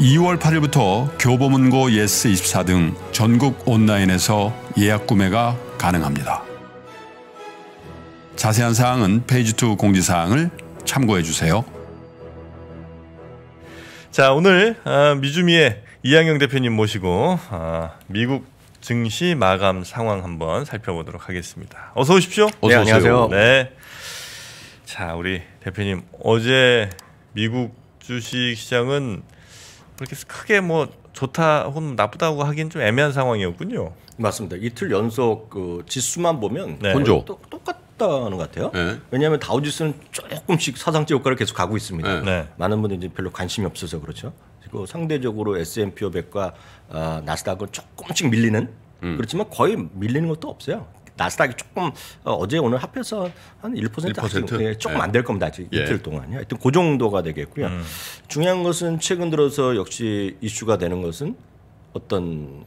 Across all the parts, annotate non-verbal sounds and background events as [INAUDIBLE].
2월 8일부터 교보문고 예스24 등 전국 온라인에서 예약 구매가 가능합니다. 자세한 사항은 페이지2 공지사항을 참고해 주세요. 자 오늘 아, 미주미의 이양영 대표님 모시고 아, 미국 증시 마감 상황 한번 살펴보도록 하겠습니다. 어서 오십시오. 네, 어서 네, 안녕하세요. 네. 자 우리 대표님 어제 미국 주식 시장은 그렇게 크게 뭐 좋다 혹은 나쁘다고 하긴 좀 애매한 상황이었군요. 맞습니다. 이틀 연속 그 지수만 보면 네. 본조 똑같다는 것 같아요. 네. 왜냐하면 다우지수는 조금씩 사상적 효과를 계속 가고 있습니다. 네. 네. 많은 분들이 별로 관심이 없어서 그렇죠. 그리고 상대적으로 S&P 500과 어, 아, 나스닥은 조금씩 밀리는 음. 그렇지만 거의 밀리는 것도 없어요. 나스닥이 조금 어, 어제 오늘 합해서 한1% 1% 예, 조금 예. 안될 겁니다. 아직 예. 이틀 동안요. 이 하여튼 그 정도가 되겠고요. 음. 중요한 것은 최근 들어서 역시 이슈가 되는 것은 어떤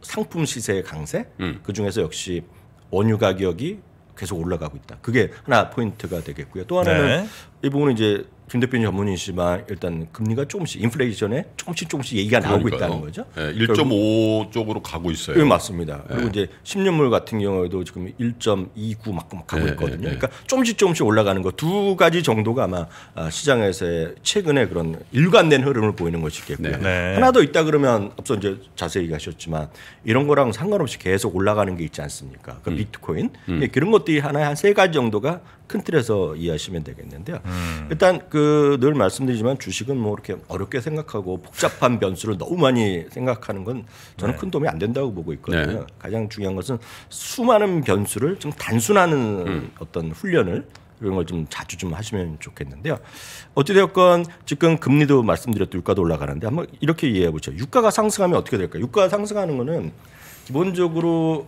상품 시세의 강세 음. 그 중에서 역시 원유 가격이 계속 올라가고 있다. 그게 하나 포인트가 되겠고요. 또 하나는 네. 이 부분은 이제 김 대표님 전문이시지만 일단 금리가 조금씩 인플레이션에 조금씩 조금씩 얘기가 나오고 그러니까요. 있다는 거죠. 네, 예, 1.5 쪽으로 가고 있어요. 네, 맞습니다. 네. 그리고 예. 이제 10년물 같은 경우에도 지금 1.29막 가고 있거든요. 그러니까 조금씩 조금씩 올라가는 거 두 가지 정도가 아마 아, 시장에서의 최근에 그런 일관된 흐름을 보이는 것이 겠고요 네. 네. 하나 더 있다 그러면 앞서 이제 자세히 얘기하셨지만 이런 거랑 상관없이 계속 올라가는 게 있지 않습니까? 그 음. 비트코인 음. 그런 것들이 하나의 한세 가지 정도가 큰 틀에서 이해하시면 되겠는데요. 음. 일단 그 그늘 말씀드리지만 주식은 뭐 이렇게 어렵게 생각하고 복잡한 [LAUGHS] 변수를 너무 많이 생각하는 건 저는 네. 큰 도움이 안 된다고 보고 있거든요. 네. 가장 중요한 것은 수많은 변수를 좀 단순하는 음. 어떤 훈련을 이런 걸 좀 자주 좀 하시면 좋겠는데요. 어찌되었건 지금 금리도 말씀드렸듯 유가도 올라가는데 한번 이렇게 이해해 보죠. 유가가 상승하면 어떻게 될까요? 유가가 상승하는 거는 기본적으로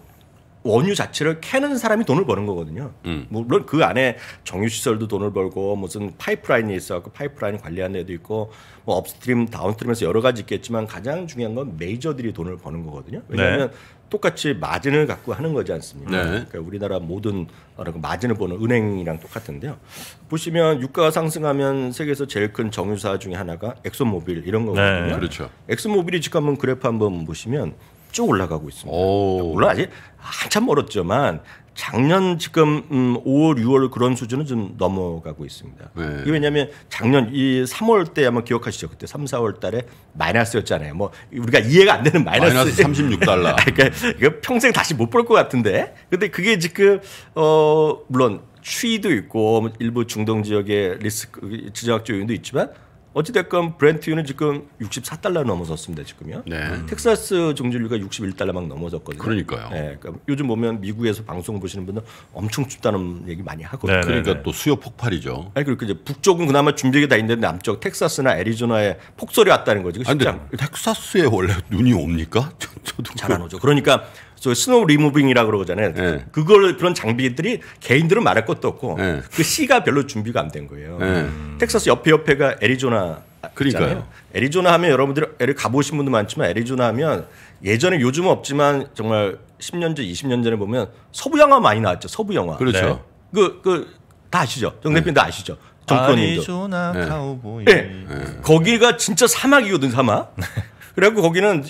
원유 자체를 캐는 사람이 돈을 버는 거거든요. 음. 물론 그 안에 정유시설도 돈을 벌고 무슨 파이프라인이 있어갖고 파이프라인 관리하는 애도 있고 뭐 업스트림, 다운스트림에서 여러 가지 있겠지만 가장 중요한 건 메이저들이 돈을 버는 거거든요. 네. 왜냐하면 네. 똑같이 마진을 갖고 하는 거지 않습니까? 네. 그러니까 우리나라 모든 그 마진을 보는 은행이랑 똑같은데요. 보시면 유가가 상승하면 세계에서 제일 큰 정유사 중에 하나가 엑소모빌 이런 거거든요. 네. 그렇죠. 엑소모빌이 지금 한번 그래프 한번 보시면 쭉 올라가고 있습니다. 오. 물론 아직 한참 멀었지만 작년 지금 음 5월, 6월 그런 수준은 좀 넘어가고 있습니다. 네. 이게 왜냐하면 작년 이 3월 때 아마 기억하시죠? 그때 3, 4월 달에 마이너스였잖아요. 뭐 우리가 이해가 안 되는 마이너스. 마이너스 36달러. [LAUGHS] 그러니까 이거 평생 다시 못 볼 것 같은데. 근데 그게 지금 어 물론 추위도 있고 뭐 일부 중동 지역의 리스크 지정학적 요인도 있지만 어찌됐건 브렌트유는 지금 64달러 넘어섰습니다 지금요. 네. 텍사스 정질유가 61달러 막 넘어졌거든요. 그러니까요. 네, 그러니까 요즘 보면 미국에서 방송 보시는 분들 엄청 춥다는 얘기 많이 하거든요. 네, 그러니까 네, 네. 또 수요 폭발이죠. 아니 그렇게 이제 북쪽은 그나마 준비가 다 있는데 남쪽 텍사스나 애리조나에 폭설이 왔다는 거죠. 그 아니, 데 텍사스에 원래 눈이 옵니까? 저, [LAUGHS] 저도 잘 안 오죠. 그러니까 저 스노우 리무빙이라고 그러잖아요. 네. 예. 그걸 그런 장비들이 개인들은 말할 것도 없고 네. 그 C가 별로 준비가 안 된 거예요. 네. 텍사스 옆에 옆에가 애리조나 그러니까요. 애리조나 하면 여러분들 애를 가보신 분도 많지만 애리조나 하면 예전에 요즘은 없지만 정말 10년 전, 20년 전에 보면 서부 영화 많이 나왔죠. 서부 영화. 그렇죠. 네. 그그 다 아시죠. 정 대표님도 네. 아시죠. 정권님도. 아리조나 네. 카우보이. 네. 거기가 진짜 사막이거든 사막. [LAUGHS] 그래갖고 거기는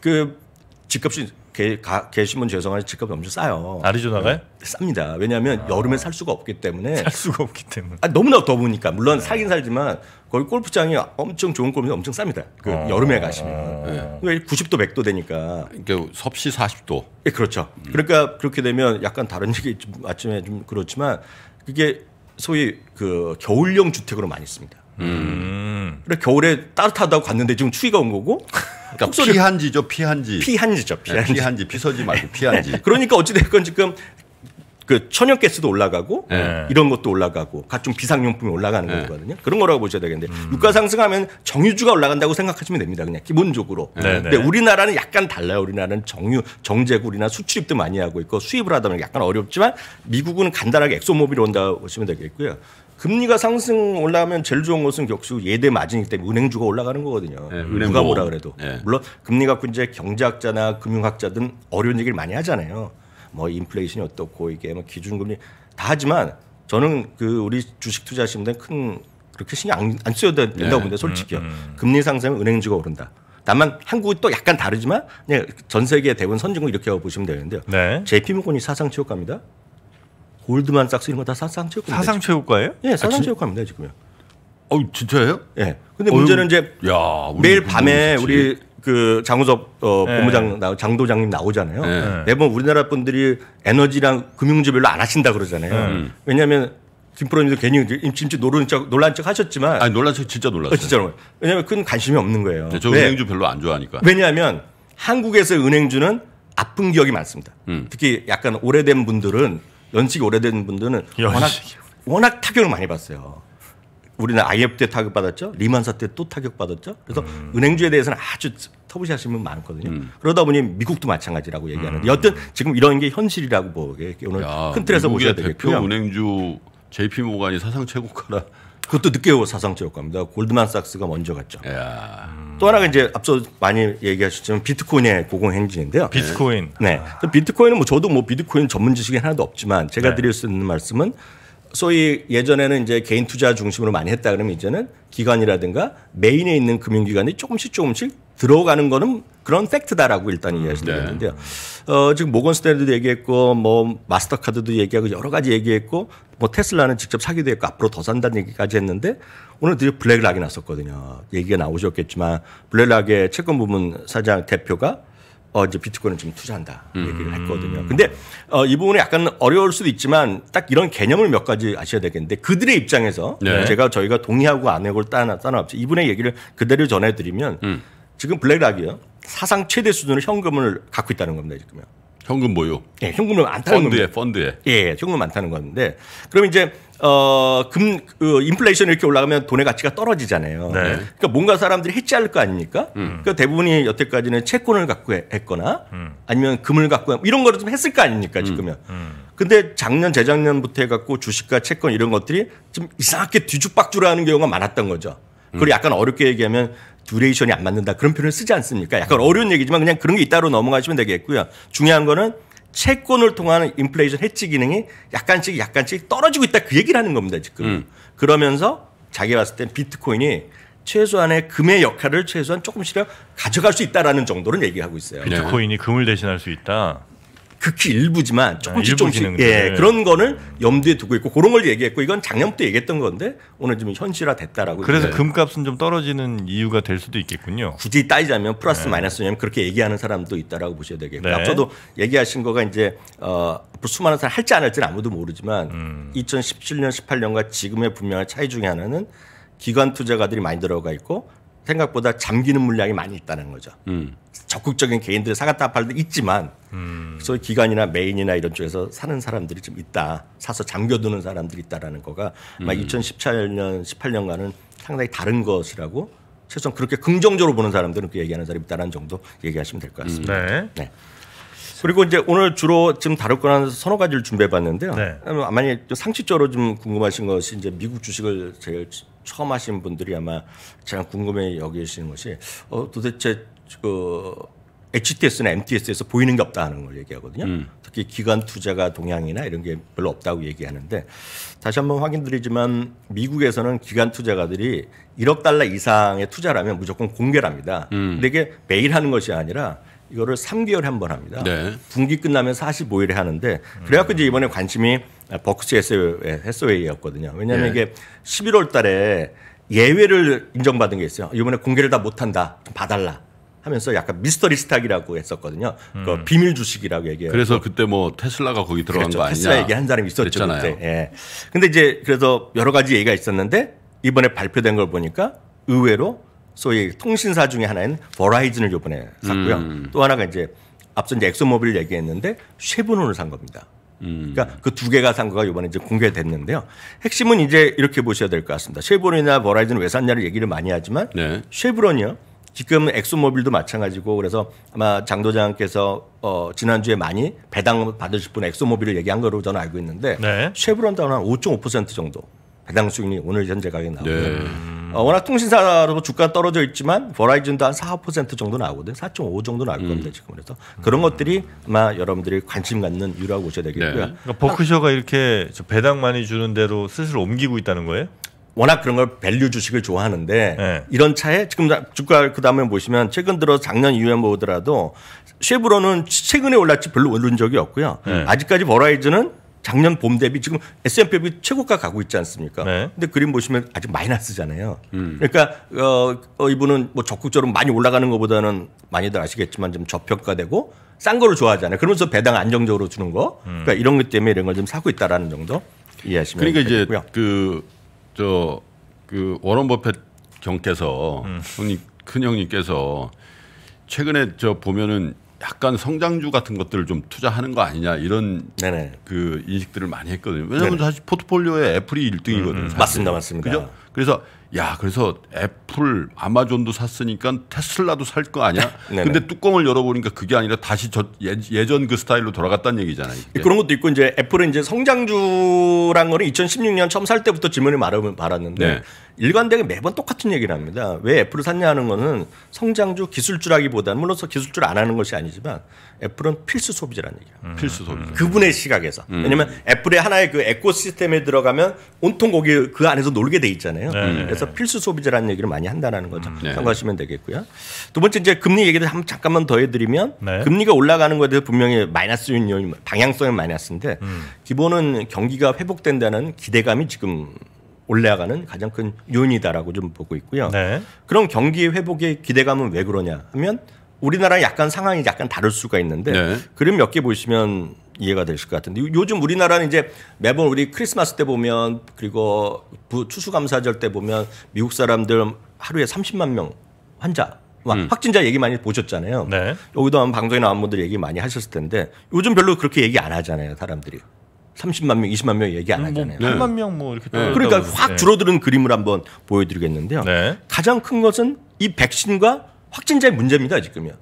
그 집값이 게, 가, 계시면 죄송하지만 집값이 엄청 싸요. 아리조나가요? 네, 쌉니다. 왜냐하면 아. 여름에 살 수가 없기 때문에 살 수가 없기 때문에 아, 너무나 더우니까 물론 네. 살긴 살지만 거기 골프장이 엄청 좋은 골프장 엄청 쌉니다. 그 아. 여름에 가시면 네. 90도 100도 되니까 그러니까 섭씨 40도. 예, 그렇죠. 음. 그러니까 그렇게 되면 약간 다른 얘기 좀 아침에 좀 그렇지만 그게 소위 그 겨울용 주택으로 많이 씁니다. 음. 그래 겨울에 따뜻하다고 갔는데 지금 추위가 온 거고. 그러니까 피한지죠, 피한지. 피한지죠, 네, 피한지. 네, 피한지, 피서지 말고 피한지. [LAUGHS] 그러니까 어찌됐건 지금 그 천연가스도 올라가고 네. 이런 것도 올라가고 각종 비상용품이 올라가는 네. 거거든요. 그런 거라고 보셔야 되겠는데 음. 유가 상승하면 정유주가 올라간다고 생각하시면 됩니다. 그냥 기본적으로. 네, 네. 근데 우리나라는 약간 달라요. 우리나라는 정유 정제구리나 수출입도 많이 하고 있고 수입을 하다 보면 약간 어렵지만 미국은 간단하게 엑소모빌 온다고 보시면 되겠고요. 금리가 상승 올라가면 제일 좋은 것은 역시 예대 마진이기 때문에 은행주가 올라가는 거거든요. 네, 은행 누가 뭐라 그래도. 네. 물론 금리 갖고 이제 경제학자나 금융학자든 어려운 얘기를 많이 하잖아요. 뭐 인플레이션이 어떻고 이게 뭐 기준금리 다 하지만 저는 그 우리 주식 투자하시는 큰 그렇게 신경 안, 안 쓰여도 된다고 네. 보는데 솔직히요. 음, 음. 금리 상승은 은행주가 오른다. 다만 한국이 또 약간 다르지만 그냥 전 세계 대부분 선진국 이렇게 보시면 되는데요. 네. JP모건이 사상 최고가입니다. 올드만삭스 이런 거다 사상 최고. 사상 최고가예요? 예, 사상 아, 최고가입니다 지금요. 어, 진짜예요? 예. 근데 문제는 이제 야, 매일 밤에 그렇지. 우리 그 장우섭 어, 네. 본부무장 장도장님 나오잖아요. 네. 네. 매번 우리나라 분들이 에너지랑 금융주 별로 안 하신다 그러잖아요. 네. 왜냐하면 김프로님도 괜히 임치 노른 척 놀란 척 하셨지만 아니 놀란 척 진짜 놀랐어요. 어, 진짜로. 왜냐하면 큰 관심이 없는 거예요. 네, 저 왜? 네. 은행주 별로 안 좋아하니까. 왜냐하면 한국에서 은행주는 아픈 기억이 많습니다. 음. 특히 약간 오래된 분들은 연식이 오래된 분들은 연식 워낙 워낙 타격을 많이 받았어요. 우리는 IF 때 타격 받았죠. 리만사 때 또 타격 받았죠. 그래서 음. 은행주에 대해서는 아주 터부시하신 분 많거든요. 음. 그러다 보니 미국도 마찬가지라고 얘기하는데 음. 여튼 지금 이런 게 현실이라고 보게 오늘 야, 큰 틀에서 보셔야 되겠고요. 대표 은행주 JP 모관이 사상 최고가라 그것도 늦게 사상 최고가입니다. 골드만삭스가 먼저 갔죠. 음. 또 하나가 이제 앞서 많이 얘기하셨지만 비트코인의 고공행진인데요. 비트코인. 네. 아. 비트코인은 뭐 저도 뭐 비트코인 전문 지식이 하나도 없지만 제가 네. 드릴 수 있는 말씀은 소위 예전에는 이제 개인 투자 중심으로 많이 했다 그러면 이제는 기관이라든가 메인에 있는 금융기관이 조금씩 조금씩 들어가는 거는 그런 팩트다라고 일단 음, 이해하시면 네. 되는데요. 어, 지금 모건 스탠리도 얘기했고 뭐 마스터카드도 얘기하고 여러 가지 얘기했고 뭐 테슬라는 직접 사기도 했고 앞으로 더 산다는 얘기까지 했는데 오늘 드디어 블랙락이 났었거든요. 얘기가 나오셨겠지만 블랙락의 채권 부문 사장 대표가 어, 이제 비트코인을 지금 투자한다 음. 얘기를 했거든요. 근데 어, 이부분이 약간 어려울 수도 있지만 딱 이런 개념을 몇 가지 아셔야 되겠는데 그들의 입장에서 네. 제가 저희가 동의하고 안 하고를 따나 따나 없이 이분의 얘기를 그대로 전해드리면 음. 지금 블랙락이요. 사상 최대 수준의 현금을 갖고 있다는 겁니다. 지금요. 현금 보유. 예, 현금을 안 타는 펀드에 겁니다. 펀드에. 예, 현금 안 타는 건데. 그럼 이제 어금 그 인플레이션이 렇게 올라가면 돈의 가치가 떨어지잖아요. 네. 그러니까 뭔가 사람들이 해지할 거 아닙니까? 음. 그러니까 대부분이 여태까지는 채권을 갖고 했거나 음. 아니면 금을 갖고 이런 거를 좀 했을 거 아닙니까 음. 지금은 음. 근데 작년 재작년부터 해갖고 주식과 채권 이런 것들이 좀 이상하게 뒤죽박죽하는 경우가 많았던 거죠. 그걸 리 음. 약간 어렵게 얘기하면 듀레이션이 안 맞는다 그런 표현을 쓰지 않습니까? 약간 네. 어려운 얘기지만 그냥 그런 게 있다로 넘어가시면 되겠고요. 중요한 거는 채권을 통한 인플레이션 해치 기능이 약간씩 약간씩 떨어지고 있다 그 얘기를 하는 겁니다 지금. 음. 그러면서 자기가 봤을 땐 비트코인이 최소한의 금의 역할을 최소한 조금씩이 가져갈 수 있다라는 정도는 얘기하고 있어요. 네. 비트코인이 금을 대신할 수 있다. 극히 일부지만 아, 조금씩 조금씩 예, 그런 거는 염두에 두고 있고 그런 걸 얘기했고 이건 작년부터 얘기했던 건데 오늘 좀 현실화 됐다라고 그래서 네. 금값은 좀 떨어지는 이유가 될 수도 있겠군요. 굳이 따지자면 플러스 네. 마이너스냐면 그렇게 얘기하는 사람도 있다라고 보셔야 되겠고 네. 앞서도 얘기하신 거가 이제 어 수많은 사람 할지 안 할지는 아무도 모르지만 음. 2017년 18년과 지금의 분명한 차이 중에 하나는 기관 투자가들이 많이 들어가 있고 생각보다 잠기는 물량이 많이 있다는 거죠. 음. 적극적인 개인들의 사과타팔도 있지만 음. 소위 기관이나 메인이나 이런 쪽에서 사는 사람들이 좀 있다. 사서 잠겨두는 사람들이 있다라는 거가 아마 2017년 음. 18년과는 상당히 다른 것이라고 최소한 그렇게 긍정적으로 보는 사람들은 그 얘기하는 사람이 있다는 정도 얘기하시면 될 것 같습니다. 음. 네. 네. 그리고 이제 오늘 주로 지금 다룰 거는 서너 가지를 준비해 봤는데요. 네. 만약 음, 상식적으로 좀 궁금하신 것이 이제 미국 주식을 제일 처음 하신 분들이 아마 가장 궁금해 여기시는 것이 어, 도대체 그 HTS나 MTS에서 보이는 게 없다 하는 걸 얘기하거든요. 음. 특히 기관 투자가 동향이나 이런 게 별로 없다고 얘기하는데 다시 한 번 확인드리지만 미국에서는 기관 투자가들이 1억 달러 이상의 투자라면 무조건 공개합니다. 음. 근데 이게 매일 하는 것이 아니라 이거를 3개월에 한 번 합니다. 네. 분기 끝나면 45일에 하는데 그래갖고 이제 이번에 관심이 버크스헤스웨이였거든요 왜냐하면 네. 이게 11월 달에 예외를 인정받은 게 있어요. 이번에 공개를 다 못한다. 좀 봐달라. 하면서 약간 미스터리 스탁이라고 했었거든요. 그 음. 그 비밀 주식이라고 얘기해요. 그래서 그때 뭐 테슬라가 거기 들어간 그렇죠. 거 아니냐. 테슬라 얘기한 사람이 있었죠. 그때. 예. 근데 이제 그래서 여러 가지 얘기가 있었는데 이번에 발표된 걸 보니까 의외로 소위 통신사 중에 하나인 버라이즌을 요번에 샀고요. 음. 또 하나가 이제 앞서 이제 엑소모빌 얘기했는데 쉐브론을 산 겁니다. 음. 그러니까 그 두 개가 산 거가 이번에 이제 공개됐는데요. 핵심은 이제 이렇게 보셔야 될 것 같습니다. 쉐브론이나 버라이즌 왜 샀냐를 얘기를 많이 하지만 네. 쉐브론이요. 지금 엑소모빌도 마찬가지고 그래서 아마 장도장께서 어, 지난주에 많이 배당 받으실 분 엑소모빌을 얘기한 거로 저는 알고 있는데 네. 쉐브론 다운 한5.5% 정도 배당 수익률이 오늘 현재 가격이 나오고요. 네. 어, 워낙 통신사로 주가 떨어져 있지만 버라이즌도 한4% 정도 나오거든. 4.5 정도 나올 건데 음. 지금 그래서 그런 것들이 아마 여러분들이 관심 갖는 이유라고 보셔야 네. 되겠고요. 네. 그러니까 버크셔가 이렇게 배당 많이 주는 대로 스스로 옮기고 있다는 거예요? 워낙 그런 걸 밸류 주식을 좋아하는데 네. 이런 차에 지금 주가 그 다음에 보시면 최근 들어 작년 이후에 보더라도 쉐브론은 최근에 올랐지 별로 오른 적이 없고요. 네. 아직까지 버라이즌은 작년 봄 대비 지금 S&P 대비 최고가 가고 있지 않습니까? 네. 근데 그림 보시면 아직 마이너스잖아요. 음. 그러니까 어, 어, 이분은 뭐 적극적으로 많이 올라가는 것보다는 많이들 아시겠지만 좀 저평가되고 싼 거를 좋아하잖아요. 그러면서 배당 안정적으로 주는 거. 음. 그러니까 이런 것 때문에 이런 걸 좀 사고 있다라는 정도 이해하시면 그러니까 그 저그 그 워런 버핏 경께서 음. 형님 큰 형님께서 최근에 저 보면은 약간 성장주 같은 것들을 좀 투자하는 거 아니냐 이런 네네. 그 인식들을 많이 했거든요. 왜냐하면 네네. 사실 포트폴리오에 애플이 1등이거든요. 음, 음. 맞습니다, 맞습니다. 그죠? 그래서 야 그래서 애플 아마존도 샀으니까 테슬라도 살 거 아니야? [LAUGHS] 근데 뚜껑을 열어보니까 그게 아니라 다시 저 예, 예전 그 스타일로 돌아갔다는 얘기잖아요. 이게. 그런 것도 있고 이제 애플은 이제 성장주란 거는 2016년 처음 살 때부터 질문을 말하면 말았는데 네. 일관되게 매번 똑같은 얘기를 합니다. 왜 애플을 샀냐 하는 거는 성장주 기술주라기보다는 물론 기술주를 안 하는 것이 아니지만 애플은 필수 소비자라는 얘기야 음, 필수 소비자. 음. 그분의 시각에서. 음. 왜냐면 애플의 하나의 그 에코시스템에 들어가면 온통 거기 그 안에서 놀게 돼 있잖아요. 거잖아요. 네. 음. 그래서 필수 소비자라는 얘기를 많이 한다라는 거죠. 음. 네. 참고하시면 되겠고요. 두 번째 이제 금리 얘기를 한번 잠깐만 더 해드리면 네. 금리가 올라가는 것에 대해서 분명히 마이너스 요인 방향성은 마이너스인데 음. 기본은 경기가 회복된다는 기대감이 지금 올라가는 가장 큰 요인이다라고 좀 보고 있고요. 네. 그럼 경기 회복의 기대감은 왜 그러냐 하면 우리나라랑 약간 상황이 약간 다를 수가 있는데 네. 그림 몇 개 보시면 이해가 되실 것 같은데 요즘 우리나라는 이제 매번 우리 크리스마스 때 보면 그리고 추수감사절 때 보면 미국 사람들 하루에 30만 명 환자 음. 확진자 얘기 많이 보셨잖아요. 네. 여기도 아마 방송에 나온 분들 얘기 많이 하셨을 텐데 요즘 별로 그렇게 얘기 안 하잖아요, 사람들이. 30만 명, 20만 명 얘기 안 음, 뭐 하잖아요. 1만 명 뭐 이렇게 네. 그러니까 확 줄어드는 그림을 한번 보여드리겠는데요. 네. 가장 큰 것은 이 백신과 확진자의 문제입니다 지금요.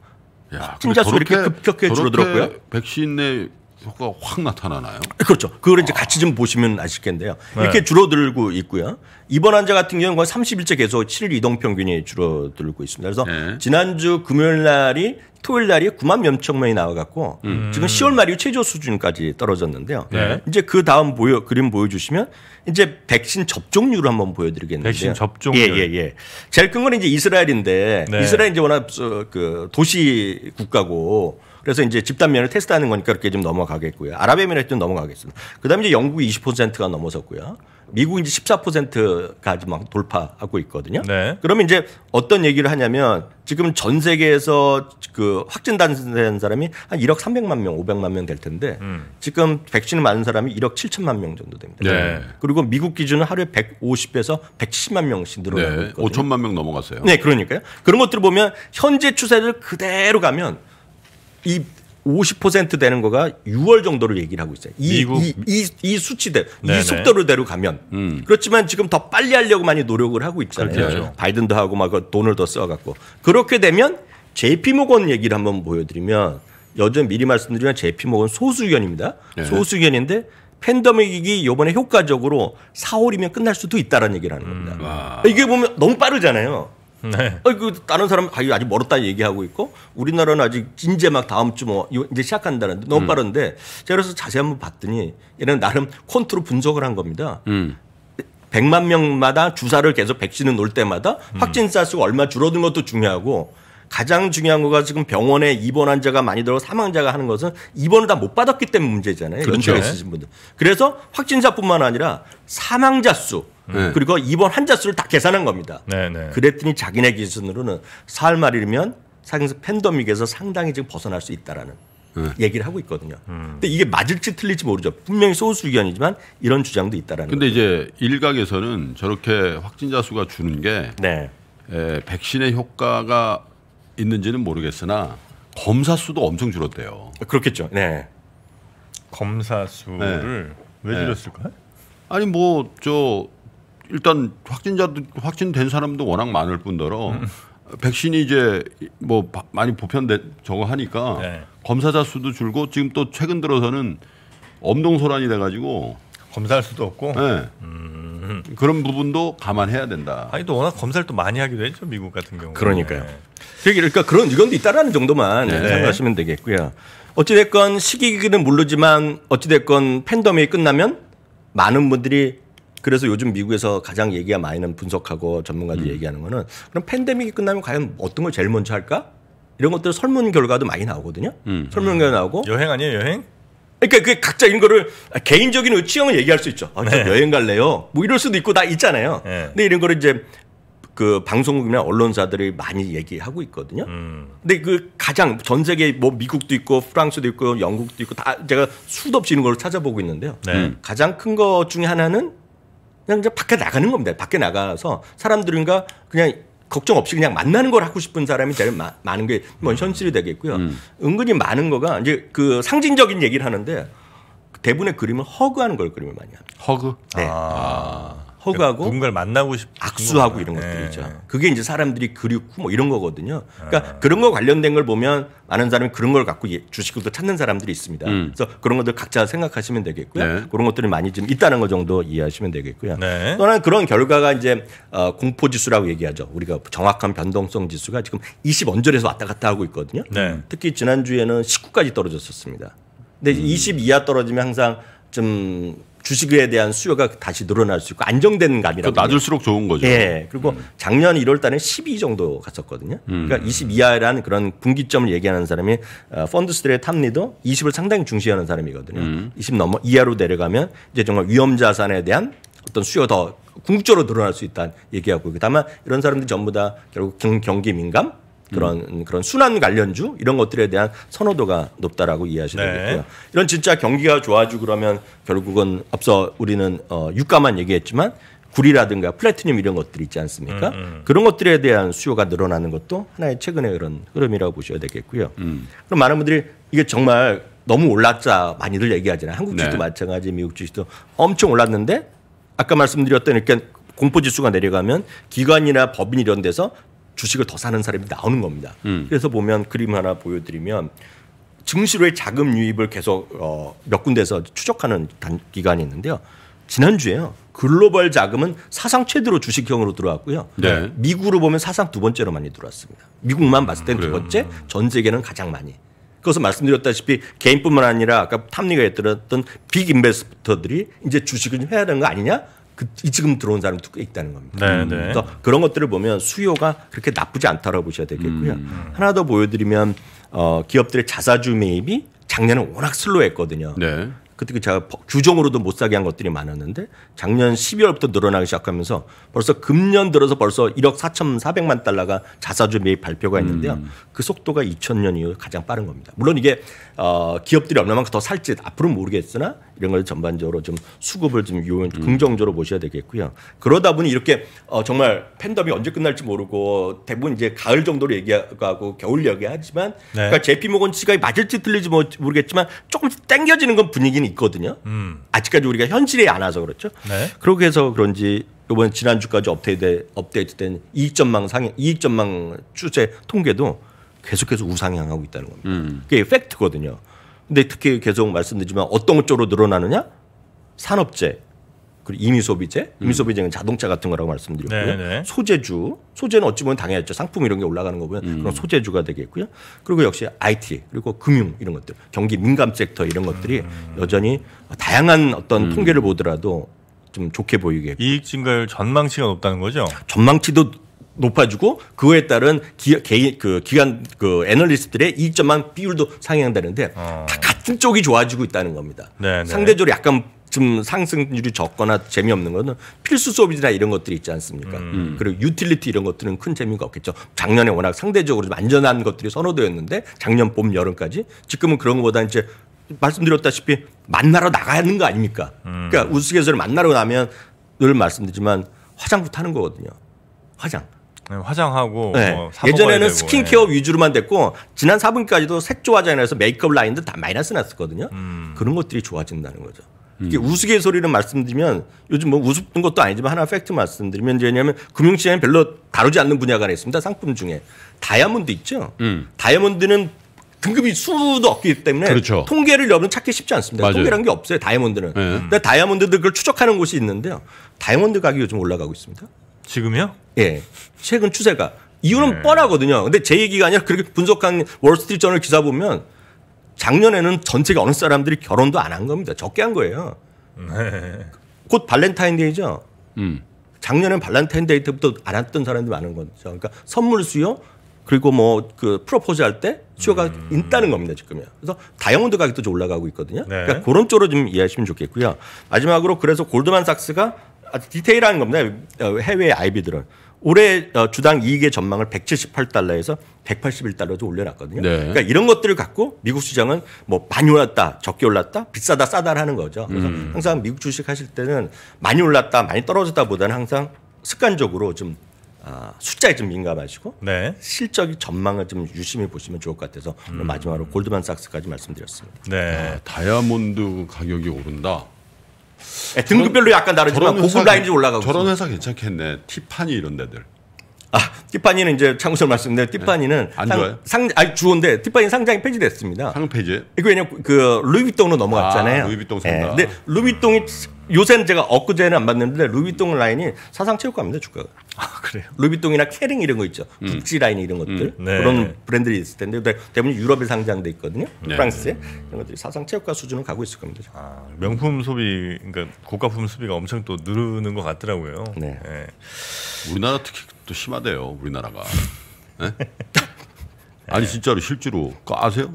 야, 확진자 수 이렇게 급격히 줄어들었고요. 백신의 효과가 확 나타나나요? 그렇죠. 그걸 이제 같이 좀 보시면 아실 텐데요. 네. 이렇게 네. 줄어들고 있고요. 입원 환자 같은 경우는 거의 30일째 계속 7일 이동 평균이 줄어들고 있습니다. 그래서 네. 지난주 금요일 날이 토요일 날이 9만 몇천 명이 나와갖고 음. 지금 10월 말이 최저 수준까지 떨어졌는데요. 네. 이제 그 다음 보여 그림 보여주시면 이제 백신 접종률을 한번 보여드리겠는데. 백신 접종률. 예예예. 예, 예. 제일 큰 건 이제 이스라엘인데 네. 이스라엘 이제 워낙 그 도시 국가고 그래서 이제 집단면을 테스트하는 거니까 그렇게 좀 넘어가겠고요. 아랍에미레이트도 넘어가겠습니다. 그다음에 이제 영국이 20%가 넘어섰고요. 미국이 이제 14%까지 막 돌파하고 있거든요. 네. 그러면 이제 어떤 얘기를 하냐면 지금 전 세계에서 그 확진 단된 사람이 한 1억 300만 명, 500만 명 될 텐데 음. 지금 백신을 맞은 사람이 1억 7천만 명 정도 됩니다. 네. 그리고 미국 기준은 하루에 150에서 170만 명씩 늘어나고 네. 있거든 5천만 명 넘어갔어요. 네, 그러니까요. 그런 것들을 보면 현재 추세를 그대로 가면 이50% 되는 거가 6월 정도를 얘기를 하고 있어요. 이, 미국. 이, 이, 이 수치대, 네네. 이 속도로대로 가면. 음. 그렇지만 지금 더 빨리 하려고 많이 노력을 하고 있잖아요. 그렇죠. 바이든도 하고 막 그 돈을 더 써갖고. 그렇게 되면 JP 모건 얘기를 한번 보여드리면 여전히 미리 말씀드리면 JP 모건 소수견입니다. 네. 소수견인데 팬더믹이 요번에 효과적으로 4월이면 끝날 수도 있다라는 얘기를 하는 겁니다. 음. 이게 보면 너무 빠르잖아요. 네. 어, 그 다른 사람 아, 아직 멀었다 얘기하고 있고 우리나라는 아직 이제 막 다음 주 뭐 이제 시작한다는데 너무 음. 빠른데 제가 그래서 자세히 한번 봤더니 얘는 나름 콘트로 분석을 한 겁니다. 음. 100만 명마다 주사를 계속 백신을 놓을 때마다 음. 확진자 수가 얼마 줄어든 것도 중요하고 가장 중요한 거가 지금 병원에 입원 환자가 많이 들어서 사망자가 하는 것은 입원을 다 못 받았기 때문에 문제잖아요. 그렇죠. 연세가 있으신 분들. 그래서 확진자뿐만 아니라 사망자 수 네. 그리고 입원 환자 수를 다 계산한 겁니다. 네, 네. 그랬더니 자기네 기준으로는 4월 말이면 사실 팬더믹에서 상당히 지금 벗어날 수 있다라는 네. 얘기를 하고 있거든요. 음. 근데 이게 맞을지 틀릴지 모르죠. 분명히 소수 의견이지만 이런 주장도 있다라는. 근데 거죠. 이제 일각에서는 저렇게 확진자 수가 주는 게 네. 에, 백신의 효과가 있는지는 모르겠으나 검사 수도 엄청 줄었대요. 그렇겠죠. 네. 검사 수를 네. 왜 줄였을까요? 아니 뭐저 일단 확진자도 확진된 사람도 워낙 많을 뿐더러 음. 백신이 이제 뭐 많이 보편된 저거 하니까 네. 검사자 수도 줄고 지금 또 최근 들어서는 엄동소란이 돼가지고 검사할 수도 없고 네. 음. 그런 부분도 감안해야 된다. 아니 또 워낙 검사를 또 많이 하기도 했죠 미국 같은 경우. 그러니까요. 네. 그러니까 그런 의견도 있다라는 정도만 네. 생각하시면 되겠고요. 어찌됐건 시기는 모르지만 어찌됐건 팬덤이 끝나면 많은 분들이 그래서 요즘 미국에서 가장 얘기가 많이는 분석하고 전문가들이 음. 얘기하는 거는 그럼 팬데믹이 끝나면 과연 어떤 걸 제일 먼저 할까? 이런 것들 설문 결과도 많이 나오거든요. 음. 음. 설문 결과 나오고 여행 아니에요 여행? 그러니까 그 각자 이런 거를 개인적인 의취형을 얘기할 수 있죠. 아, 네. 여행 갈래요. 뭐 이럴 수도 있고 다 있잖아요. 네. 근데 이런 거를 이제 그 방송국이나 언론사들이 많이 얘기하고 있거든요. 음. 근데 그 가장 전 세계 뭐 미국도 있고 프랑스도 있고 영국도 있고 다 제가 수도 없이 있는 걸 찾아보고 있는데요. 네. 가장 큰 것 중에 하나는 그냥 이제 밖에 나가는 겁니다. 밖에 나가서 사람들과 그냥 걱정 없이 그냥 만나는 걸 하고 싶은 사람이 제일 마, 많은 게뭐 음. 현실이 되겠고요. 음. 은근히 많은 거가 이제 그 상징적인 얘기를 하는데 대부분의 그림은 허그하는 걸 그림을 많이 합니다. 허그? 네. 아. 허구하고 누군가를 만나고 싶 악수하고 이런 네. 것들이죠. 네. 그게 이제 사람들이 그리고뭐 이런 거거든요. 그러니까 아. 그런 거 관련된 걸 보면 많은 사람이 그런 걸 갖고 주식으로도 찾는 사람들이 있습니다. 음. 그래서 그런 것들 각자 생각하시면 되겠고요. 네. 그런 것들이 많이 좀 있다는 거 정도 이해하시면 되겠고요. 네. 또는 그런 결과가 이제 어, 공포 지수라고 얘기하죠. 우리가 정확한 변동성 지수가 지금 20 언저리에서 왔다 갔다 하고 있거든요. 네. 특히 지난주에는 19까지 떨어졌었습니다. 근데 음. 20 이하 떨어지면 항상 좀 주식에 대한 수요가 다시 늘어날 수 있고 안정된는 감이라고. 낮을수록 좋은 거죠. 예. 그리고 음. 작년 1월 달에 12 정도 갔었거든요. 음. 그러니까 20 이하라는 그런 분기점을 얘기하는 사람이 어, 펀드스들의 탐리도 20을 상당히 중시하는 사람이거든요. 음. 20 넘어 이하로 내려가면 이제 정말 위험 자산에 대한 어떤 수요 더 궁극적으로 늘어날 수 있다는 얘기하고 다만 이런 사람들이 전부 다 결국 경기 민감 그런 음. 그런 순환 관련주 이런 것들에 대한 선호도가 높다라고 이해하시면 네. 되겠고요. 이런 진짜 경기가 좋아지고 그러면 결국은 앞서 우리는 어 유가만 얘기했지만 구리라든가 플래티늄 이런 것들이 있지 않습니까? 음, 음. 그런 것들에 대한 수요가 늘어나는 것도 하나의 최근의 그런 흐름이라고 보셔야 되겠고요. 음. 그럼 많은 분들이 이게 정말 너무 올랐자 많이들 얘기하잖아요. 한국 주식도 네. 마찬가지, 미국 주식도 엄청 올랐는데 아까 말씀드렸던 이렇게 공포 지수가 내려가면 기관이나 법인 이런 데서 주식을 더 사는 사람이 나오는 겁니다. 음. 그래서 보면 그림 하나 보여드리면 증시로의 자금 유입을 계속 어, 몇 군데서 추적하는 단, 기간이 있는데요. 지난주에요. 글로벌 자금은 사상 최대로 주식형으로 들어왔고요. 네. 미국으로 보면 사상 두 번째로 많이 들어왔습니다. 미국만 봤을 때는 두 번째, 전 세계는 가장 많이. 그래서 말씀드렸다시피 개인뿐만 아니라 아까 탐리가 했던 빅 인베스터들이 이제 주식을 해야 되는 거 아니냐? 그, 지금 들어온 사람도 꽤 있다는 겁니다. 네네. 네. 그래서 그런 것들을 보면 수요가 그렇게 나쁘지 않다라고 보셔야 되겠고요. 음. 하나 더 보여드리면 어, 기업들의 자사주 매입이 작년에 워낙 슬로했거든요. 네. 그때 그 제가 규정으로도 못 사게 한 것들이 많았는데 작년 12월부터 늘어나기 시작하면서 벌써 금년 들어서 벌써 1억 4,400만 달러가 자사주 매입 발표가 있는데요. 음. 그 속도가 2000년 이후 가장 빠른 겁니다. 물론 이게 어, 기업들이 얼마만큼 더 살지 앞으로는 모르겠으나 이런 걸 전반적으로 좀 수급을 좀 요인 긍정적으로 보셔야 되겠고요. 그러다 보니 이렇게 어, 정말 팬덤이 언제 끝날지 모르고 대부분 이제 가을 정도로 얘기하고 겨울 얘기하지만 네. 그러니까 제피 모건치가 맞을지 틀릴지 모르겠지만 조금 땡겨지는 건 분위기는 있거든요. 음. 아직까지 우리가 현실에 안 와서 그렇죠. 네. 그렇게 해서 그런지 이번 지난주까지 업데이트 업데이트된 이익 전망 상향 이익 전망 추세 통계도 계속해서 우상향하고 있다는 겁니다. 음. 그게 팩트거든요. 근데 특히 계속 말씀드리지만 어떤 쪽으로 늘어나느냐? 산업재, 그리고 임의소비재, 임의소비재는 음. 자동차 같은 거라고 말씀드렸고요. 네네. 네. 소재주, 소재는 어찌 보면 당연하죠. 상품 이런 게 올라가는 거 보면 음. 그런 소재주가 되겠고요. 그리고 역시 IT 그리고 금융 이런 것들, 경기 민감 섹터 이런 것들이 음. 여전히 다양한 어떤 음. 통계를 보더라도 좀 좋게 보이게 이익 증가율 전망치가 높다는 거죠. 전망치도 높아지고 그에 따른 기, 개인 그 기관 그 애널리스트들의 이점만 비율도 상향되는데 어. 다 같은 쪽이 좋아지고 있다는 겁니다. 네네. 네. 상대적으로 약간 좀 상승률이 적거나 재미없는 거는 필수 소비나 이런 것들이 있지 않습니까? 음. 음. 그리고 유틸리티 이런 것들은 큰 재미가 없겠죠. 작년에 워낙 상대적으로 좀 안전한 것들이 선호되었는데 작년 봄 여름까지 지금은 그런 것보다 이제 말씀드렸다시피 만나러 나가는 거 아닙니까? 음. 그러니까 우스갯소리 만나러 나면 늘 말씀드리지만 화장부터 하는 거거든요. 화장. 네, 화장하고 네. 뭐 예전에는 스킨케어 네. 위주로만 됐고 지난 4분기까지도 색조 화장에서 메이크업 라인도 다 마이너스 났었거든요. 음. 그런 것들이 좋아진다는 거죠. 음. 이게 음. 우스갯소리는 말씀드리면 요즘 뭐 우습던 것도 아니지만 하나 팩트 말씀드리면 왜냐하면 금융시장에 별로 다루지 않는 분야가 하나 있습니다. 상품 중에 다이아몬드 있죠. 음. 다이아몬드는 등급이 수도 없기 때문에 그렇죠. 통계를 여러분 찾기 쉽지 않습니다. 맞아요. 통계라는 게 없어요. 다이아몬드는. 네. 근데 다이아몬드들 그걸 추적하는 곳이 있는데요. 다이아몬드 가격이 요즘 올라가고 있습니다. 지금요? 예. 최근 추세가 이유는 네. 뻔하거든요. 근데 제 얘기가 아니라 그렇게 분석한 월스트리트 저널 기사 보면 작년에는 전체가 어느 사람들이 결혼도 안 한 겁니다. 적게 한 거예요. 네. 곧 발렌타인데이죠. 음. 작년엔 발렌타인데이 때부터 알았던 사람들이 많은 거죠. 그러니까 선물 수요 그리고 뭐 그 프로포즈 할 때 수요가 음. 있다는 겁니다 지금요. 그래서 다이아몬드 가격도 좀 올라가고 있거든요. 네. 그러니까 그런 쪽으로 좀 이해하시면 좋겠고요. 마지막으로 그래서 골드만삭스가 아주 디테일한 겁니다. 어, 해외 아이비들은 올해 어, 주당 이익의 전망을 178달러에서 181달러로 올려놨거든요. 네. 그러니까 이런 것들을 갖고 미국 시장은 뭐 많이 올랐다, 적게 올랐다, 비싸다, 싸다하는 거죠. 그래서 음. 항상 미국 주식 하실 때는 많이 올랐다, 많이 떨어졌다보다는 항상 습관적으로 좀 아, 숫자에 좀 민감하시고 네. 실적이 전망을 좀 유심히 보시면 좋을 것 같아서 음. 마지막으로 골드만삭스까지 말씀드렸습니다. 네, 아, 다이아몬드 가격이 오른다. 네, 등급별로 약간 다르지만 고급 라인이 올라가고 저런 회사 괜찮겠네. 티파니 이런 데들. 아, 티파니는 이제 창구설 말씀드린 네. 티파니는 네. 상, 상, 아니 주어인데 티파니 상장이 폐지됐습니다. 상 폐지? 이거 왜냐 그 루이비통으로 넘어갔잖아요. 아, 루이비통 상장. 네. 예, 근데 루이비통이 요새는 제가 엊그제는 안 봤는데 루이비통 라인이 사상 최고가입니다 주가가. 아, 그래요? 루비통이나 캐링 이런 거 있죠. 북지 음. 라인 이런 것들 음. 네. 그런 브랜드들이 있을 텐데 네, 대부분 유럽에 상장돼 있거든요. 네. 프랑스에 이런 것들이 사상 최고가 수준을 가고 있을 겁니다. 아, 명품 소비 그러니까 고가품 소비가 엄청 또누는것 같더라고요. 네. 네. 우리나라 특히 또 심하대요. 우리나라가. [LAUGHS] 예? 아니 예. 진짜로 실제로 그 아세요?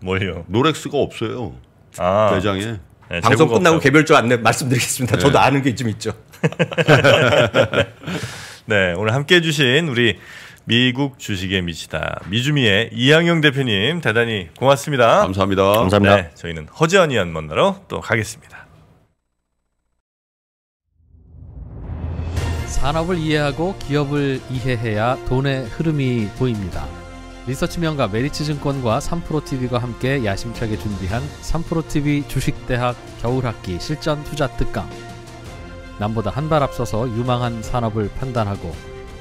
뭘요? 노렉스가 없어요. 아. 매장에. 네, 방송 끝나고 없다고. 개별적 안내 말씀드리겠습니다. 네. 저도 아는 게 좀 있죠. [LAUGHS] [LAUGHS] 네, 오늘 함께 해주신 우리 미국 주식에 미치다 미주미의 이양영 대표님 대단히 고맙습니다. 감사합니다. 감사합니다. 네, 저희는 허지환 의원 만나러 또 가겠습니다. 산업을 이해하고 기업을 이해해야 돈의 흐름이 보입니다. 리서치명가 메리츠증권과 3프로TV가 함께 야심차게 준비한 3프로TV 주식대학 겨울학기 실전투자 특강 남보다 한 발 앞서서 유망한 산업을 판단하고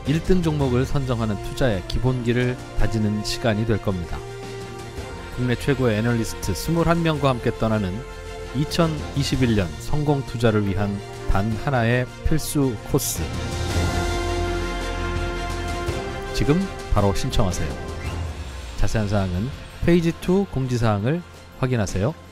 1등 종목을 선정하는 투자의 기본기를 다지는 시간이 될 겁니다. 국내 최고의 애널리스트 21명과 함께 떠나는 2021년 성공 투자를 위한 단 하나의 필수 코스. 지금 바로 신청하세요. 자세한 사항은 페이지 2 공지사항을 확인하세요.